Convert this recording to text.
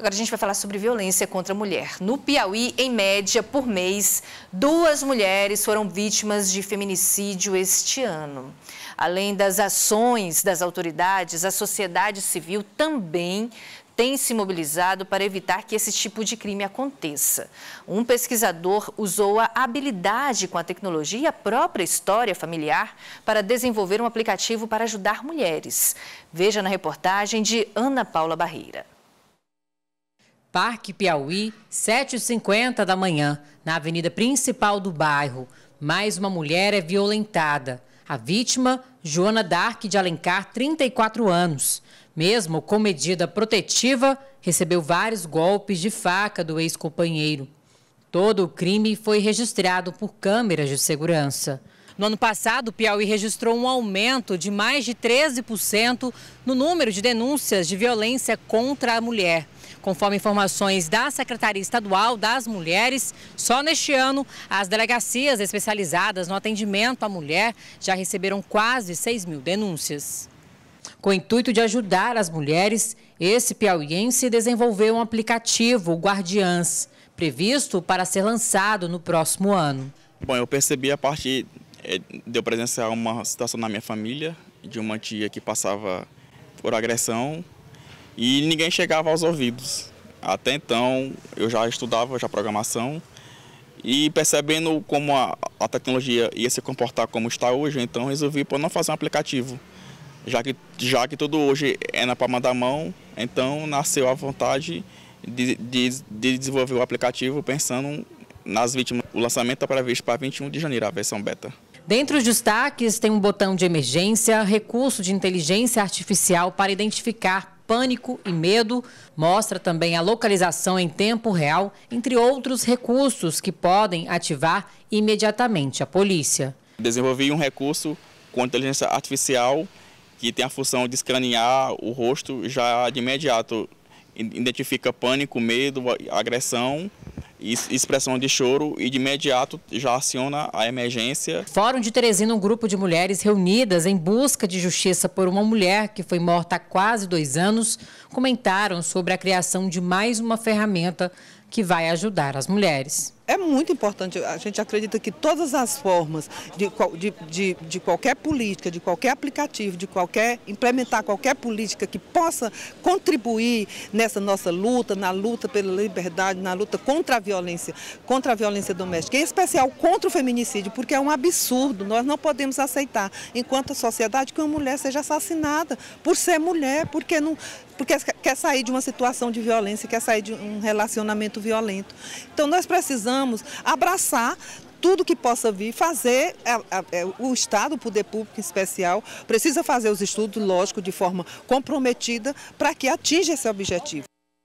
Agora a gente vai falar sobre violência contra a mulher. No Piauí, em média, por mês, duas mulheres foram vítimas de feminicídio este ano. Além das ações das autoridades, a sociedade civil também tem se mobilizado para evitar que esse tipo de crime aconteça. Um pesquisador usou a habilidade com a tecnologia e a própria história familiar para desenvolver um aplicativo para ajudar mulheres. Veja na reportagem de Ana Paula Barreira. Parque Piauí, 7h50 da manhã, na avenida principal do bairro. Mais uma mulher é violentada. A vítima, Joana Dark de Alencar, 34 anos. Mesmo com medida protetiva, recebeu vários golpes de faca do ex-companheiro. Todo o crime foi registrado por câmeras de segurança. No ano passado, o Piauí registrou um aumento de mais de 13% no número de denúncias de violência contra a mulher. Conforme informações da Secretaria Estadual das Mulheres, só neste ano as delegacias especializadas no atendimento à mulher já receberam quase 6 mil denúncias. Com o intuito de ajudar as mulheres, esse piauiense desenvolveu um aplicativo, o Guardiãs, previsto para ser lançado no próximo ano. Bom, eu percebi a partir é, deu a uma situação na minha família de uma tia que passava por agressão e ninguém chegava aos ouvidos. Até então eu já estudava já programação e percebendo como a, a tecnologia ia se comportar como está hoje, então resolvi por não fazer um aplicativo. Já que, já que tudo hoje é na palma da mão, então nasceu a vontade de, de, de desenvolver o aplicativo pensando nas vítimas. O lançamento está previsto para 21 de janeiro, a versão beta. Dentre os destaques, tem um botão de emergência, recurso de inteligência artificial para identificar pânico e medo, mostra também a localização em tempo real, entre outros recursos que podem ativar imediatamente a polícia. Desenvolvi um recurso com inteligência artificial que tem a função de escanear o rosto já de imediato. Identifica pânico, medo, agressão expressão de choro e de imediato já aciona a emergência. Fórum de Teresina, um grupo de mulheres reunidas em busca de justiça por uma mulher que foi morta há quase dois anos, comentaram sobre a criação de mais uma ferramenta que vai ajudar as mulheres é muito importante. A gente acredita que todas as formas de, de, de, de, qualquer política, de qualquer aplicativo, de qualquer implementar qualquer política que possa contribuir nessa nossa luta, na luta pela liberdade, na luta contra a violência, contra a violência doméstica, em especial contra o feminicídio, porque é um absurdo. Nós não podemos aceitar, enquanto sociedade, que uma mulher seja assassinada por ser mulher, porque não, porque quer sair de uma situação de violência, quer sair de um relacionamento violento. Então nós precisamos precisamos abraçar tudo que possa vir, fazer é, é, é, o Estado, o poder público em especial, precisa fazer os estudos, lógico, de forma comprometida para que atinja esse objetivo.